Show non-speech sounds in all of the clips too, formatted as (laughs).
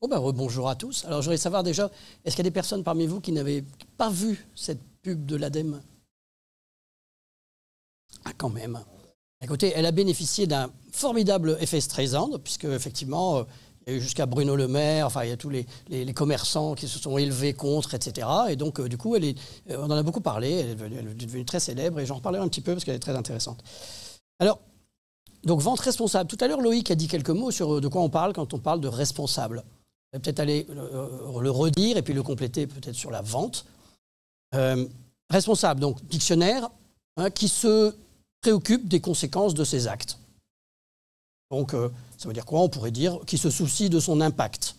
Oh ben, bonjour à tous. Alors, je savoir déjà, est-ce qu'il y a des personnes parmi vous qui n'avaient pas vu cette pub de l'ADEME Ah, quand même. Écoutez, elle a bénéficié d'un formidable effet stressant, puisque effectivement, euh, il y a eu jusqu'à Bruno Le Maire, enfin, il y a tous les, commerçants qui se sont élevés contre, etc. Et donc, euh, du coup, euh, on en a beaucoup parlé, elle est devenue, elle est devenue très célèbre, et j'en reparlerai un petit peu parce qu'elle est très intéressante. Alors, donc, vente responsable. Tout à l'heure, Loïc a dit quelques mots sur de quoi on parle quand on parle de responsable vais peut-être aller euh, le, redire et puis le compléter peut-être sur la vente. Euh, responsable, donc dictionnaire, hein, qui se préoccupe des conséquences de ses actes. Donc, euh, ça veut dire quoi On pourrait dire qui se soucie de son impact.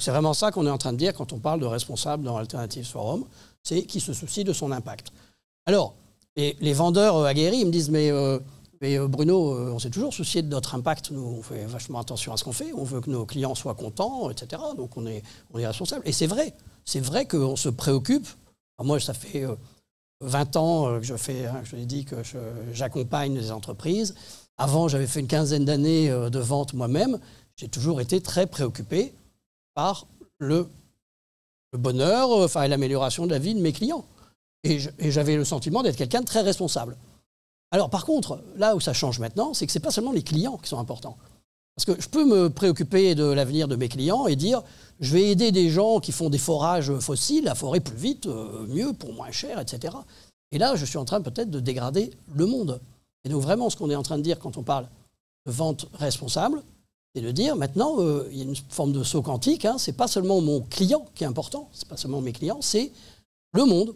C'est vraiment ça qu'on est en train de dire quand on parle de responsable dans Alternative Forum, c'est qui se soucie de son impact. Alors, les vendeurs aguerris, ils me disent, mais mais euh, Bruno, euh, on s'est toujours soucié de notre impact. Nous, on fait vachement attention à ce qu'on fait. On veut que nos clients soient contents, etc. Donc, on est, responsable. Et c'est vrai. C'est vrai qu'on se préoccupe. moi, ça fait 20 euh, ans que je fais, hein, je l'ai dit, que j'accompagne des entreprises. Avant, j'avais fait une quinzaine d'années de vente moi-même. J'ai toujours été très préoccupé par le, le bonheur, enfin, l'amélioration de la vie de mes clients. Et j'avais le sentiment d'être quelqu'un de très responsable. Alors par contre, là où ça change maintenant, c'est que ce n'est pas seulement les clients qui sont importants. Parce que je peux me préoccuper de l'avenir de mes clients et dire, je vais aider des gens qui font des forages fossiles à forer plus vite, euh, mieux, pour moins cher, etc. Et là, je suis en train peut-être de dégrader le monde. Et donc vraiment, ce qu'on est en train de dire quand on parle de vente responsable, c'est de dire maintenant, euh, il y a une forme de saut quantique, hein, ce n'est pas seulement mon client qui est important, c'est pas seulement mes clients, c'est le monde.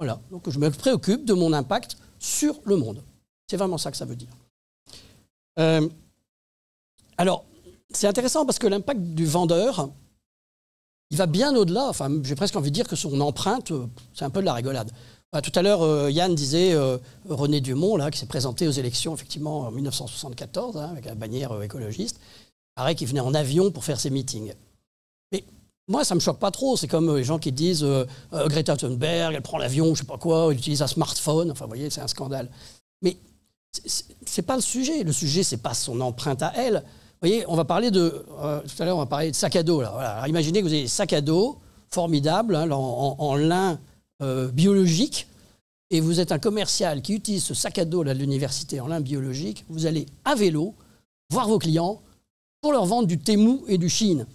Voilà, donc je me préoccupe de mon impact sur le monde. C'est vraiment ça que ça veut dire. Euh, alors, c'est intéressant parce que l'impact du vendeur, il va bien au-delà. Enfin, j'ai presque envie de dire que son empreinte, euh, c'est un peu de la rigolade. Euh, tout à l'heure, Yann disait René Dumont, là, qui s'est présenté aux élections, effectivement, en 1974, hein, avec la bannière écologiste, paraît qu'il venait en avion pour faire ses meetings. Mais moi, ça ne me choque pas trop. C'est comme les gens qui disent Greta Thunberg, elle prend l'avion, je ne sais pas quoi, elle utilise un smartphone. Enfin, vous voyez, c'est un scandale. Mais c'est pas le sujet. Le sujet, c'est pas son empreinte à elle. Vous voyez, on va parler de. Euh, tout à l'heure, on va parler de sac à dos. imaginez que vous avez des sacs à dos formidables hein, en, lin euh, biologique et vous êtes un commercial qui utilise ce sac à dos là, de l'université en lin biologique. Vous allez à vélo voir vos clients pour leur vendre du Temu et du Chine.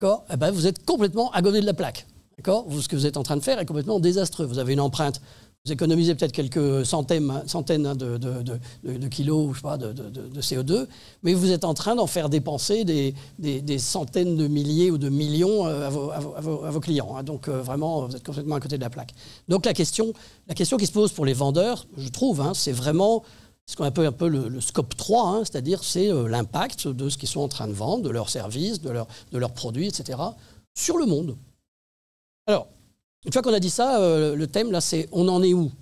D'accord eh ben, Vous êtes complètement à de la plaque. D'accord Ce que vous êtes en train de faire est complètement désastreux. Vous avez une empreinte vous économisez peut-être quelques centaines, hein, hein, de, kilos je de, CO2, mais vous êtes en train d'en faire dépenser des, centaines de milliers ou de millions euh, à vos, clients. Hein. Donc euh, vraiment, vous êtes complètement à côté de la plaque. Donc la question, qui se pose pour les vendeurs, je trouve, c'est vraiment ce qu'on appelle un peu le, scope 3, c'est-à-dire c'est euh, l'impact de ce qu'ils sont en train de vendre, de leurs services, de, de leurs produits, etc., sur le monde. Alors, une fois qu'on a dit ça, euh, le thème, là, c'est on en est où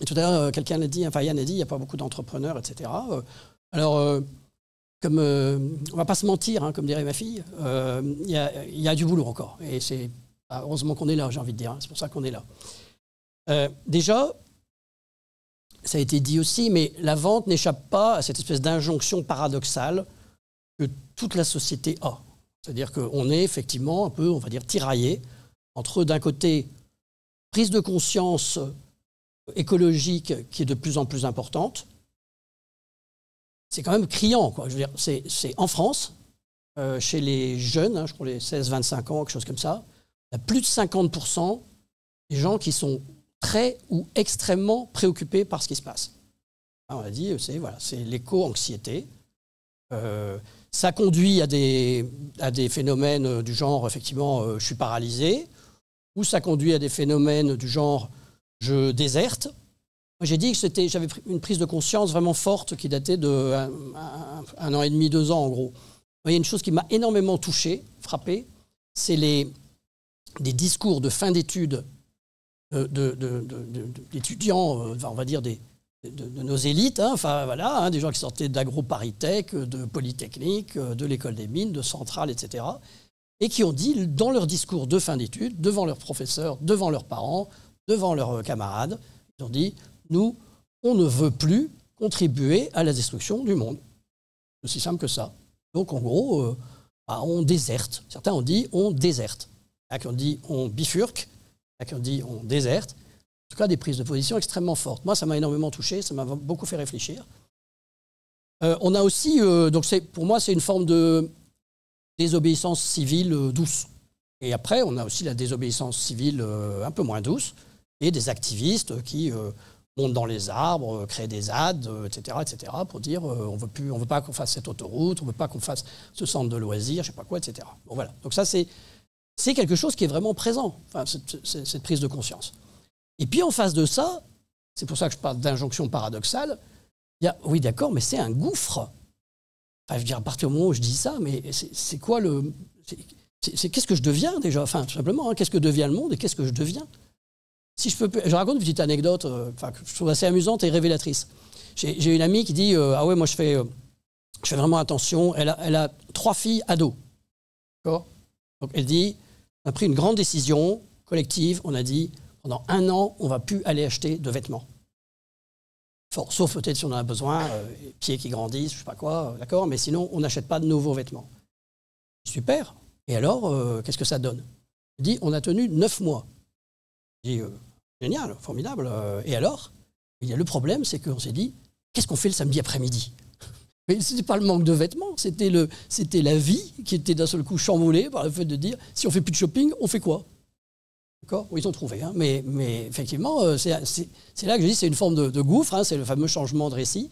Et tout à l'heure, euh, quelqu'un l'a dit, enfin Yann a dit, il n'y a pas beaucoup d'entrepreneurs, etc. Euh, alors, comme on va pas se mentir, hein, comme dirait ma fille, il y, a, du boulot encore. Et c'est heureusement qu'on est là, j'ai envie de dire. Hein, c'est pour ça qu'on est là. déjà, ça a été dit aussi, mais la vente n'échappe pas à cette espèce d'injonction paradoxale que toute la société a. C'est-à-dire qu'on est effectivement un peu, on va dire, tiraillé entre d'un côté prise de conscience écologique qui est de plus en plus importante, c'est quand même criant. veux c'est, en France, euh, chez les jeunes, hein, je crois les 16-25 ans, quelque chose comme ça, il y a plus de 50% des gens qui sont très ou extrêmement préoccupés par ce qui se passe. on a dit, euh, c'est, voilà, c'est l'éco-anxiété. Euh, ça conduit à des, phénomènes du genre, effectivement, je suis paralysé, où ça conduit à des phénomènes du genre je déserte. J'ai dit que c'était, j'avais une prise de conscience vraiment forte qui datait de un, an et demi, deux ans en gros. Il y a une chose qui m'a énormément touché, frappé, c'est les des discours de fin d'études euh, d'étudiants, euh, on va dire de, nos élites, hein, enfin voilà, hein, des gens qui sortaient dagro euh, de Polytechnique, de l'école des mines, de Centrale, etc., et qui ont dit dans leur discours de fin d'études, devant leurs professeurs, devant leurs parents, devant leurs euh, camarades, ils ont dit, nous, on ne veut plus contribuer à la destruction du monde. C'est aussi simple que ça. Donc en gros, euh, bah, on déserte. Certains ont dit on déserte. Il y a ont dit on bifurque. Il y a ont dit on déserte. En tout cas, des prises de position extrêmement fortes. Moi, ça m'a énormément touché, ça m'a beaucoup fait réfléchir. Euh, on a aussi, donc pour moi, c'est une forme de désobéissance civile euh, douce. Et après, on a aussi la désobéissance civile euh, un peu moins douce et des activistes qui euh, montent dans les arbres, créent des ZAD, etc., etc., pour dire on veut plus, on veut pas qu'on fasse cette autoroute, on veut pas qu'on fasse ce centre de loisirs, je sais pas quoi, etc. Bon, voilà. Donc ça c'est c'est quelque chose qui est vraiment présent, cette prise de conscience. Et puis en face de ça, c'est pour ça que je parle d'injonction paradoxale. Il y a, oui d'accord, mais c'est un gouffre Enfin, je veux dire, à partir du moment où je dis ça, mais c'est quoi le. C'est qu'est-ce que je deviens déjà Enfin, tout simplement, hein, qu'est-ce que devient le monde et qu'est-ce que je deviens si je, peux, je raconte une petite anecdote euh, que je trouve assez amusante et révélatrice. J'ai une amie qui dit euh, Ah ouais, moi je fais, euh, je fais vraiment attention. Elle a, elle a trois filles ados. D'accord Donc elle dit On a pris une grande décision collective. On a dit Pendant un an, on ne va plus aller acheter de vêtements sauf peut-être si on en a besoin, euh, pieds qui grandissent, je sais pas quoi, euh, d'accord Mais sinon, on n'achète pas de nouveaux vêtements. Super. Et alors, euh, qu'est-ce que ça donne Il dit, on a tenu neuf mois. Je dit, génial, formidable. et alors Il y a le problème, c'est qu'on s'est dit, qu'est-ce qu'on fait le samedi après-midi (laughs) mais ce n'était pas le manque de vêtements, c'était la vie qui était d'un seul coup chamboulée par le fait de dire si on fait plus de shopping, on fait quoi D'accord Ils ont trouvé. Hein. Mais, effectivement, euh, c'est là que je dis c'est une forme de, gouffre, hein. c'est le fameux changement de récit.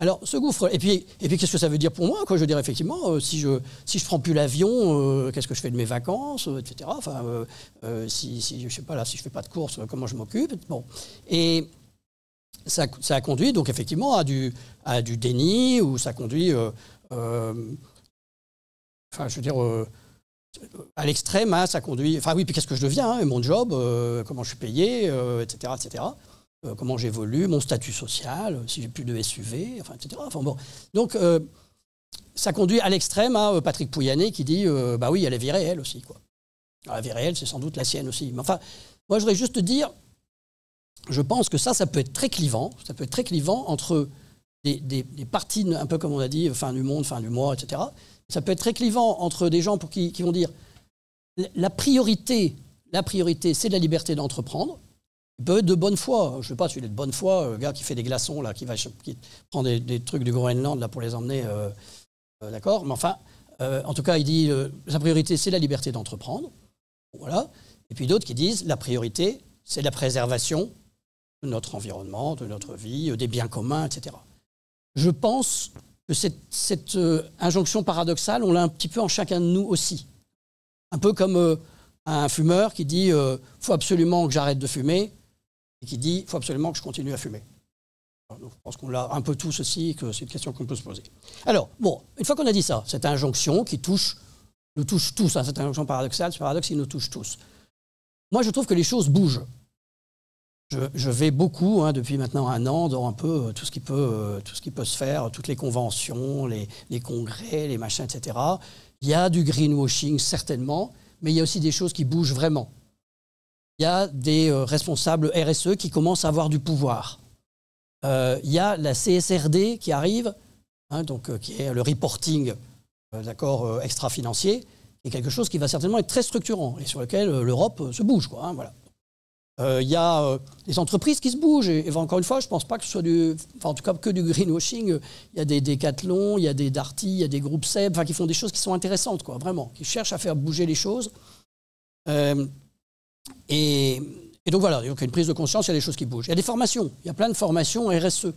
Alors, ce gouffre, et puis, puis qu'est-ce que ça veut dire pour moi Je veux dire, effectivement, euh, si je ne prends plus l'avion, euh, qu'est-ce que je fais de mes vacances, etc. si, je ne fais pas de course, comment je m'occupe Bon. Et ça, a conduit, donc, effectivement, à du, à du déni, ou ça conduit. Enfin, je veux dire à l'extrême, hein, ça conduit. Enfin oui, puis qu'est-ce que je deviens hein, Mon job, euh, comment je suis payé, etc., euh, etc. Euh, comment j'évolue, mon statut social, si j'ai plus de SUV, enfin, etc. Enfin, bon. Donc ça conduit à l'extrême. à hein, Patrick Pouyanné qui dit bah oui, elle la vie réelle aussi quoi. la vie réelle, c'est sans doute la sienne aussi. Mais enfin, moi, je voudrais juste dire, je pense que ça, ça peut être très clivant. Ça peut être très clivant entre des, des parties un peu comme on a dit, fin du monde, fin du mois, etc ça peut être très clivant entre des gens qui, vont dire la priorité, la priorité, c'est la liberté d'entreprendre. Il peut être de bonne foi. Je ne sais pas, si il est de bonne foi, le gars qui fait des glaçons, là, qui va prend des, trucs du Groenland là, pour les emmener, euh, euh, d'accord Mais enfin, euh, en tout cas, il dit la priorité, c'est la liberté d'entreprendre. Voilà. Et puis d'autres qui disent la priorité, c'est la préservation de notre environnement, de notre vie, des biens communs, etc. Je pense que cette, euh, injonction paradoxale, on l'a un petit peu en chacun de nous aussi. Un peu comme euh, un fumeur qui dit il euh, faut absolument que j'arrête de fumer et qui dit faut absolument que je continue à fumer. je pense qu'on l'a un peu tous aussi, que c'est une question qu'on peut se poser. Alors, bon, une fois qu'on a dit ça, cette injonction qui touche, nous touche tous, hein, cette injonction paradoxale, ce paradoxe, il nous touche tous. Moi, je trouve que les choses bougent. Je, vais beaucoup, hein, depuis maintenant un an, dans un peu euh, tout ce qui peut, euh, tout ce qui peut se faire, toutes les conventions, les, congrès, les machins, etc. Il y a du greenwashing, certainement, mais il y a aussi des choses qui bougent vraiment. Il y a des euh, responsables RSE qui commencent à avoir du pouvoir. il y a la CSRD qui arrive, hein, donc, qui est le reporting d'accord extra-financier, et quelque chose qui va certainement être très structurant et sur lequel l'Europe se bouge. Quoi, hein, voilà. Euh, il y a euh, des entreprises qui se bougent. Et, encore une fois, je ne pense pas que ce soit du, en tout cas que du greenwashing. Il y a des Decathlon, il y a des Darty, il y a des groupes SEB, enfin, qui font des choses qui sont intéressantes, quoi, vraiment, qui cherchent à faire bouger les choses. Euh, et, donc voilà, il y a une prise de conscience, il y a des choses qui bougent. Il y a des formations, il y a plein de formations RSE.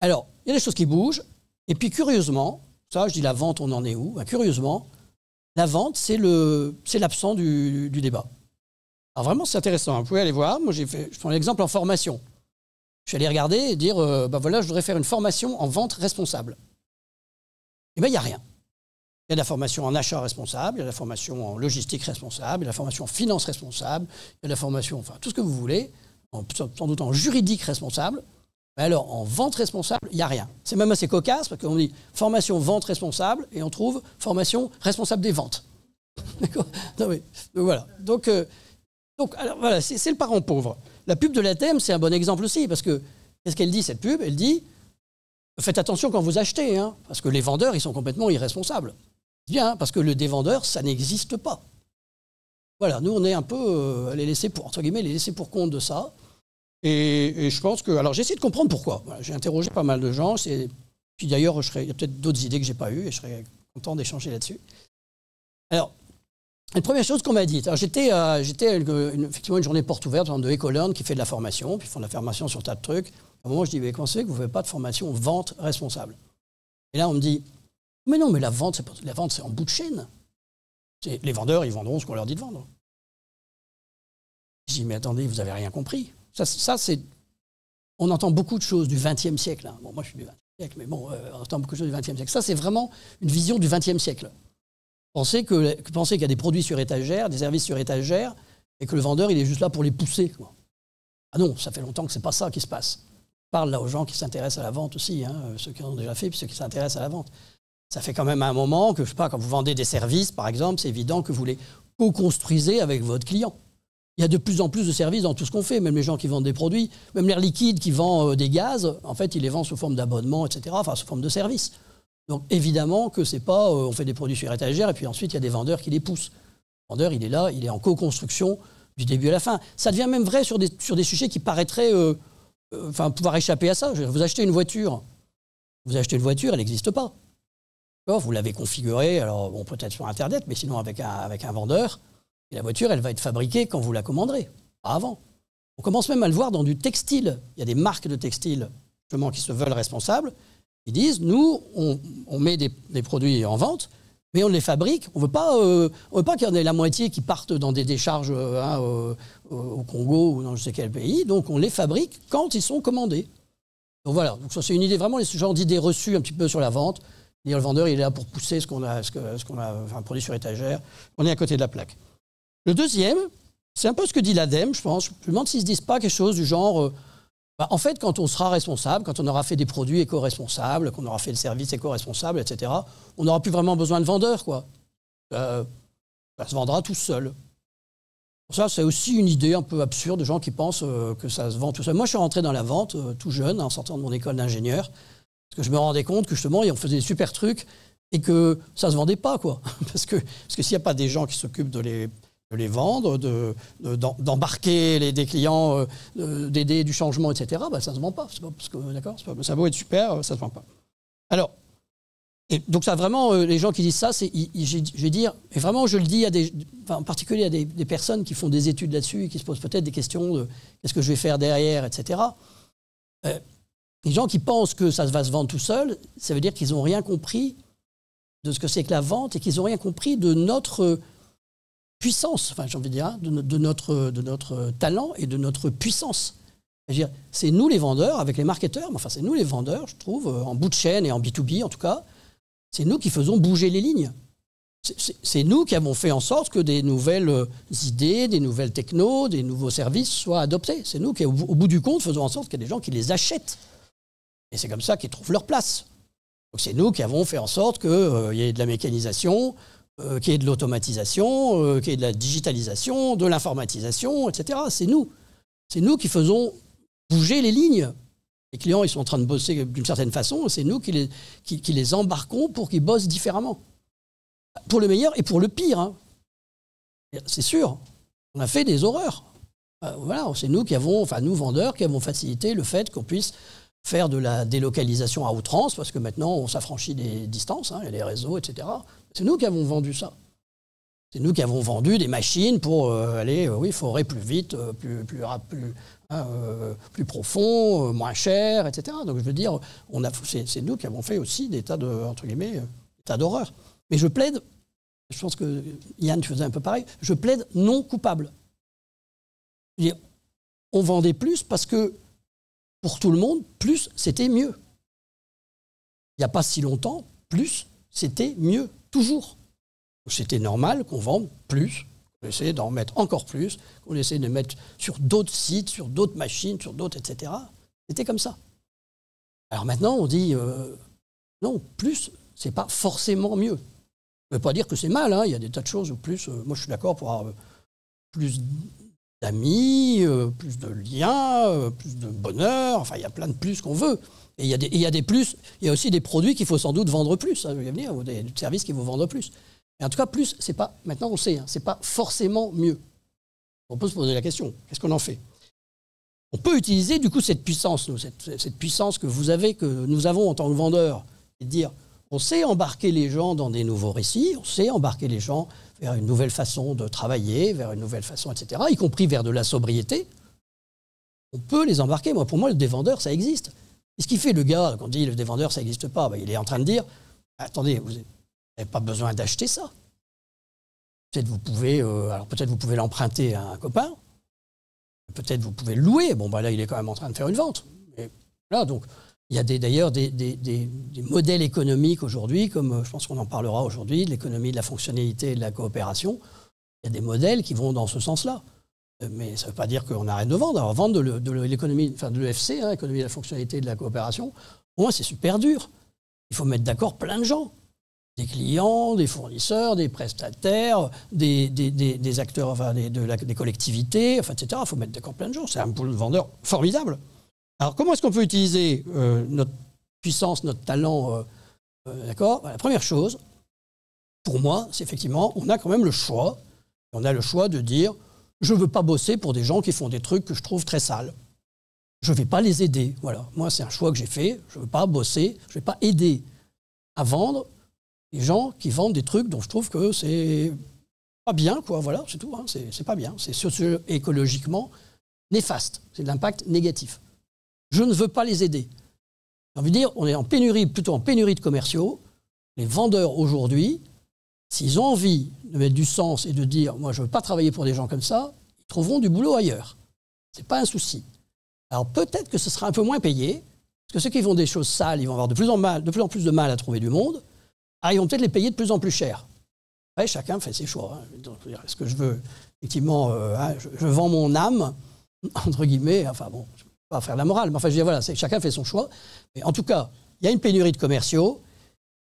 Alors, il y a des choses qui bougent. Et puis curieusement, ça, je dis la vente, on en est où ben, Curieusement, la vente, c'est l'absent du débat. Alors vraiment, c'est intéressant. Vous pouvez aller voir. Moi, j'ai fait, je prends l'exemple en formation. Je suis allé regarder et dire, ben voilà, je voudrais faire une formation en vente responsable. Eh bien, il n'y a rien. Il y a de la formation en achat responsable, il y a de la formation en logistique responsable, il y a de la formation en finance responsable, il y a de la formation, enfin, tout ce que vous voulez, en, sans doute en juridique responsable. Mais alors, en vente responsable, il n'y a rien. C'est même assez cocasse parce qu'on dit formation vente responsable et on trouve formation responsable des ventes. (laughs) D'accord non, mais, Donc voilà. Donc. Euh, donc alors, voilà, c'est le parent pauvre. La pub de thème, c'est un bon exemple aussi, parce que qu'est-ce qu'elle dit cette pub Elle dit faites attention quand vous achetez, hein, parce que les vendeurs, ils sont complètement irresponsables. Bien, hein, parce que le dévendeur, ça n'existe pas. Voilà, nous, on est un peu euh, pour, entre guillemets, les pour compte de ça. Et, je pense que. Alors, essayé de comprendre pourquoi. j'ai interrogé pas mal de gens. Puis d'ailleurs, il y a peut-être d'autres idées que j'ai pas eues et je serais content d'échanger là-dessus. Alors, la première chose qu'on m'a dit: j'étais euh, effectivement une journée porte ouverte de EcoLearn qui fait de la formation, puis ils font de la formation sur un tas de trucs. À un moment, je dis, mais comment c'est que vous ne faites pas de formation vente responsable Et là, on me dit, mais non, mais la vente, c'est, la vente, c'est en bout de chaîne. les vendeurs, ils vendront ce qu'on leur dit de vendre. Je dis, mais attendez, vous n'avez rien compris. Ça, c'est... On entend beaucoup de choses du XXe siècle. Hein. Bon, moi, je suis du XXe siècle, mais bon, euh, on entend beaucoup de choses du XXe siècle. Ça, c'est vraiment une vision du XXe siècle. Pensez qu'il y a des produits sur étagère, des services sur étagère, et que le vendeur, il est juste là pour les pousser. Ah non, ça fait longtemps que c'est pas ça qui se passe. parle là aux gens qui s'intéressent à la vente aussi, hein, ceux qui ont déjà fait, puis ceux qui s'intéressent à la vente. Ça fait quand même un moment que, je sais pas, quand vous vendez des services, par exemple, c'est évident que vous les co-construisez avec votre client. Il y a de plus en plus de services dans tout ce qu'on fait, même les gens qui vendent des produits, même l'air liquide qui vend euh, des gaz, en fait, il les vend sous forme d'abonnement, etc., enfin, sous forme de service. Donc évidemment que c'est pas, euh, on fait des produits sur étagère et puis ensuite il y a des vendeurs qui les poussent. Le vendeur, il est là, il est en co-construction du début à la fin. Ça devient même vrai sur des, sujets qui paraîtraient euh, euh, pouvoir échapper à ça. vous achetez une voiture, vous achetez une voiture, elle n'existe pas. vous l'avez configurée, alors bon, peut-être sur Internet, mais sinon avec un, vendeur. la voiture, elle va être fabriquée quand vous la commanderez, pas avant. On commence même à le voir dans du textile. Il y a des marques de textile justement qui se veulent responsables, ils disent, nous, on, met des, produits en vente, mais on les fabrique. On ne veut pas, euh, pas qu'il y en ait la moitié qui partent dans des décharges euh, hein, euh, au Congo ou dans je sais quel pays. Donc on les fabrique quand ils sont commandés. Donc voilà, donc ça c'est une idée, vraiment ce genre d'idée reçue un petit peu sur la vente. le vendeur, il est là pour pousser ce qu'on a, ce qu'on a produit sur étagère. On est à côté de la plaque. Le deuxième, c'est un peu ce que dit l'ADEME, je pense. Je me demande s'ils ne se disent pas quelque chose du genre bah, en fait, quand on sera responsable, quand on aura fait des produits éco-responsables, qu'on aura fait le service éco-responsable, etc., on n'aura plus vraiment besoin de vendeurs, quoi. Euh, ça se vendra tout seul. Ça, c'est aussi une idée un peu absurde de gens qui pensent euh, que ça se vend tout seul. Moi, je suis rentré dans la vente euh, tout jeune, hein, en sortant de mon école d'ingénieur, parce que je me rendais compte que justement, on faisait des super trucs et que ça ne se vendait pas, quoi. (laughs) parce que s'il n'y a pas des gens qui s'occupent de les de les vendre, d'embarquer de, des clients, euh, d'aider du changement, etc., bah, ça ne se vend pas. pas parce que, d'accord, ça vaut être super, euh, ça ne se vend pas. Alors, donc ça vraiment, euh, les gens qui disent ça, c'est, je vais dire, et vraiment je le dis à des, en particulier à des, personnes qui font des études là-dessus, et qui se posent peut-être des questions de qu'est-ce que je vais faire derrière, etc. les gens qui pensent que ça va se vendre tout seul, ça veut dire qu'ils n'ont rien compris de ce que c'est que la vente et qu'ils n'ont rien compris de notre puissance, enfin j'ai envie de dire, hein, de, notre, de notre euh, talent et de notre puissance. C'est nous les vendeurs, avec les marketeurs, mais enfin c'est nous les vendeurs, je trouve, euh, en bout de chaîne et en B2B en tout cas, c'est nous qui faisons bouger les lignes. C'est nous qui avons fait en sorte que des nouvelles euh, idées, des nouvelles technos, des nouveaux services soient adoptés. C'est nous qui, au bout du compte, faisons en sorte qu'il y ait des gens qui les achètent. Et c'est comme ça qu'ils trouvent leur place. c'est nous qui avons fait en sorte qu'il y ait de la mécanisation, euh, qui est de l'automatisation, euh, qui est de la digitalisation, de l'informatisation, etc. C'est nous. C'est nous qui faisons bouger les lignes. Les clients, ils sont en train de bosser d'une certaine façon, c'est nous qui les, embarquons pour qu'ils bossent différemment. Pour le meilleur et pour le pire. Hein. C'est sûr, on a fait des horreurs. Euh, c'est nous qui avons, enfin nous vendeurs, qui avons facilité le fait qu'on puisse faire de la délocalisation à outrance, parce que maintenant on s'affranchit des distances, hein, les réseaux, etc. C'est nous qui avons vendu ça. C'est nous qui avons vendu des machines pour euh, aller, euh, oui, forer plus vite, euh, hein, plus, profond, moins cher, etc. Donc je veux dire, c'est, nous qui avons fait aussi des tas de, entre guillemets, des tas d'horreurs. Mais je plaide, je pense que Yann, faisait un peu pareil, je plaide non coupable. on vendait plus parce que pour tout le monde, plus c'était mieux. Il n'y a pas si longtemps, plus c'était mieux toujours. C'était normal qu'on vende plus, qu'on essaie d'en mettre encore plus, qu'on essaie de mettre sur d'autres sites, sur d'autres machines, sur d'autres, etc. C'était comme ça. Alors maintenant, on dit euh, non, plus, c'est pas forcément mieux. On ne veut pas dire que c'est mal, hein. il y a des tas de choses où plus. Euh, moi, je suis d'accord pour avoir plus d'amis, euh, plus de liens, plus de bonheur, enfin, il y a plein de plus qu'on veut il y, a plus, il y a aussi des produits qu'il faut sans doute vendre plus, Il y a des services qu'il faut vendre plus. mais en tout cas, plus, c'est pas, maintenant on sait, hein, c'est pas forcément mieux. On peut se poser la question, qu'est-ce qu'on en fait On peut utiliser du coup cette puissance, cette, puissance que vous avez, que nous avons en tant que vendeurs, et dire, on sait embarquer les gens dans des nouveaux récits, on sait embarquer les gens vers une nouvelle façon de travailler, vers une nouvelle façon, etc., y compris vers de la sobriété. On peut les embarquer. Moi, pour moi, des vendeurs, ça existe. Et ce qu'il fait, le gars, quand on dit le dévendeur, ça n'existe pas ben, Il est en train de dire attendez, vous n'avez pas besoin d'acheter ça. Peut-être vous pouvez, euh, vous pouvez l'emprunter à un copain, peut-être vous pouvez le louer. Bon, ben là, il est quand même en train de faire une vente. là, donc, il y a d'ailleurs des, des, modèles économiques aujourd'hui, comme euh, je pense qu'on en parlera aujourd'hui, de l'économie de la fonctionnalité et de la coopération. Il y a des modèles qui vont dans ce sens-là. Mais ça ne veut pas dire qu'on arrête de vendre. Alors, vendre de l'économie, de l'EFC, hein, de la fonctionnalité et de la coopération, au moins c'est super dur. Il faut mettre d'accord plein de gens. Des clients, des fournisseurs, des prestataires, des, acteurs, des collectivités, etc. Il faut mettre d'accord plein de gens. C'est un pool de vendeur formidable. Alors comment est-ce qu'on peut utiliser euh, notre puissance, notre talent euh, euh, D'accord bah, La première chose, pour moi, c'est effectivement, on a quand même le choix. On a le choix de dire je ne veux pas bosser pour des gens qui font des trucs que je trouve très sales. Je ne vais pas les aider. Voilà. Moi, c'est un choix que j'ai fait. Je ne veux pas bosser. Je ne vais pas aider à vendre des gens qui vendent des trucs dont je trouve que c'est pas bien, c'est tout. Hein, c'est pas bien. C'est socio-écologiquement néfaste. C'est de l'impact négatif. Je ne veux pas les aider. J'ai envie de dire, on est en pénurie, plutôt en pénurie de commerciaux. Les vendeurs aujourd'hui, S'ils ont envie de mettre du sens et de dire moi je ne veux pas travailler pour des gens comme ça, ils trouveront du boulot ailleurs. Ce n'est pas un souci. Alors peut-être que ce sera un peu moins payé, parce que ceux qui font des choses sales, ils vont avoir de plus en, de plus, en plus de mal à trouver du monde. Ah, ils vont peut-être les payer de plus en plus cher. chacun fait ses choix. Hein. Est-ce que je veux, effectivement, euh, hein, je, vends mon âme, (laughs) entre guillemets, enfin bon, je ne vais pas faire de la morale, mais enfin je dis voilà, chacun fait son choix. Mais en tout cas, il y a une pénurie de commerciaux,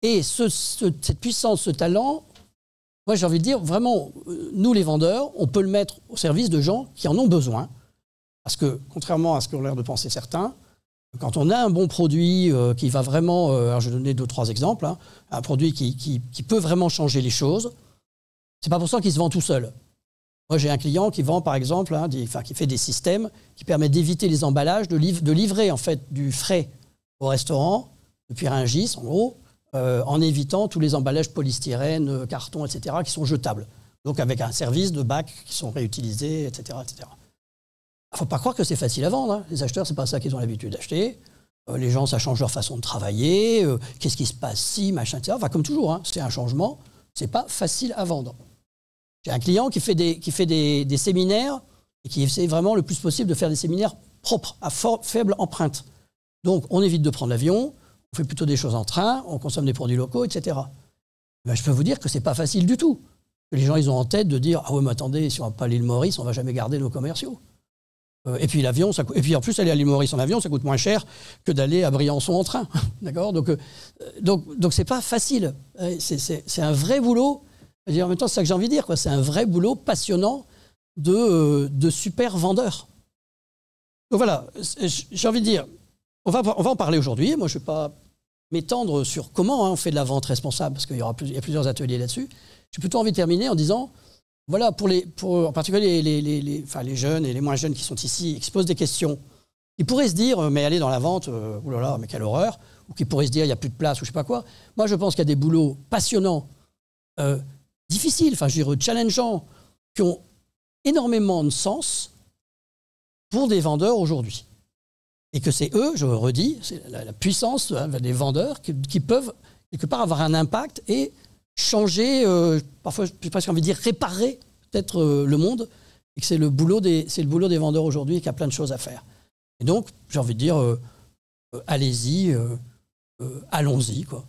et cette puissance, ce talent, moi, j'ai envie de dire, vraiment, euh, nous, les vendeurs, on peut le mettre au service de gens qui en ont besoin. Parce que, contrairement à ce a l'air de penser certains, quand on a un bon produit euh, qui va vraiment, euh, alors je vais donner deux, trois exemples, hein, un produit qui, peut vraiment changer les choses, c'est pas pour ça qu'il se vend tout seul. Moi, j'ai un client qui vend, par exemple, hein, qui fait des systèmes qui permettent d'éviter les emballages, de, livrer, en fait, du frais au restaurant, depuis Rungis, en gros, euh, en évitant tous les emballages polystyrène, euh, carton, etc., qui sont jetables. Donc avec un service de bac qui sont réutilisés, etc. etc. Il ne faut pas croire que c'est facile à vendre. Hein. Les acheteurs, c'est pas ça qu'ils ont l'habitude d'acheter. Euh, les gens, ça change leur façon de travailler. Qu'est-ce qui se passe si, machin, etc. Enfin, comme toujours, hein, c'est un changement. Ce n'est pas facile à vendre. J'ai un client qui fait, des, séminaires et qui essaie vraiment le plus possible de faire des séminaires propres, à faible empreinte. Donc, on évite de prendre l'avion, on fait plutôt des choses en train, on consomme des produits locaux, etc. Ben, je peux vous dire que ce n'est pas facile du tout. Les gens, ils ont en tête de dire Ah ouais, mais attendez, si on va pas à l'île Maurice, on va jamais garder nos commerciaux. Euh, et puis l'avion, ça et puis en plus aller à l'île Maurice en avion, ça coûte moins cher que d'aller à Briançon en train, (laughs) d'accord Donc, euh, ce donc, c'est pas facile. Euh, c'est un vrai boulot. dire en même temps, c'est ça que j'ai envie de dire. C'est un vrai boulot passionnant de, super vendeurs. Donc voilà, j'ai envie de dire, on va, on va en parler aujourd'hui. Moi, je ne pas m'étendre sur comment hein, on fait de la vente responsable, parce qu'il y, aura a plusieurs ateliers là-dessus. J'ai plutôt envie de terminer en disant, voilà, pour, les, pour en particulier les, jeunes et les moins jeunes qui sont ici, qui se posent des questions, ils pourraient se dire, euh, mais aller dans la vente, là euh, oulala, mais quelle horreur, ou qui pourraient se dire, il n'y a plus de place, ou je sais pas quoi. Moi, je pense qu'il y a des boulots passionnants, euh, difficiles, enfin, je dirais challengeants, qui ont énormément de sens pour des vendeurs aujourd'hui et que c'est eux, je redis, c'est la, puissance hein, des vendeurs qui, peuvent quelque part avoir un impact et changer, euh, parfois, je sais pas envie de dire réparer peut-être euh, le monde, et que c'est le boulot des, c'est le boulot des vendeurs aujourd'hui qui a plein de choses à faire. Et donc, j'ai envie de dire, euh, allez-y, allons-y, quoi.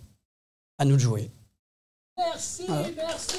À nous de jouer. Merci, merci.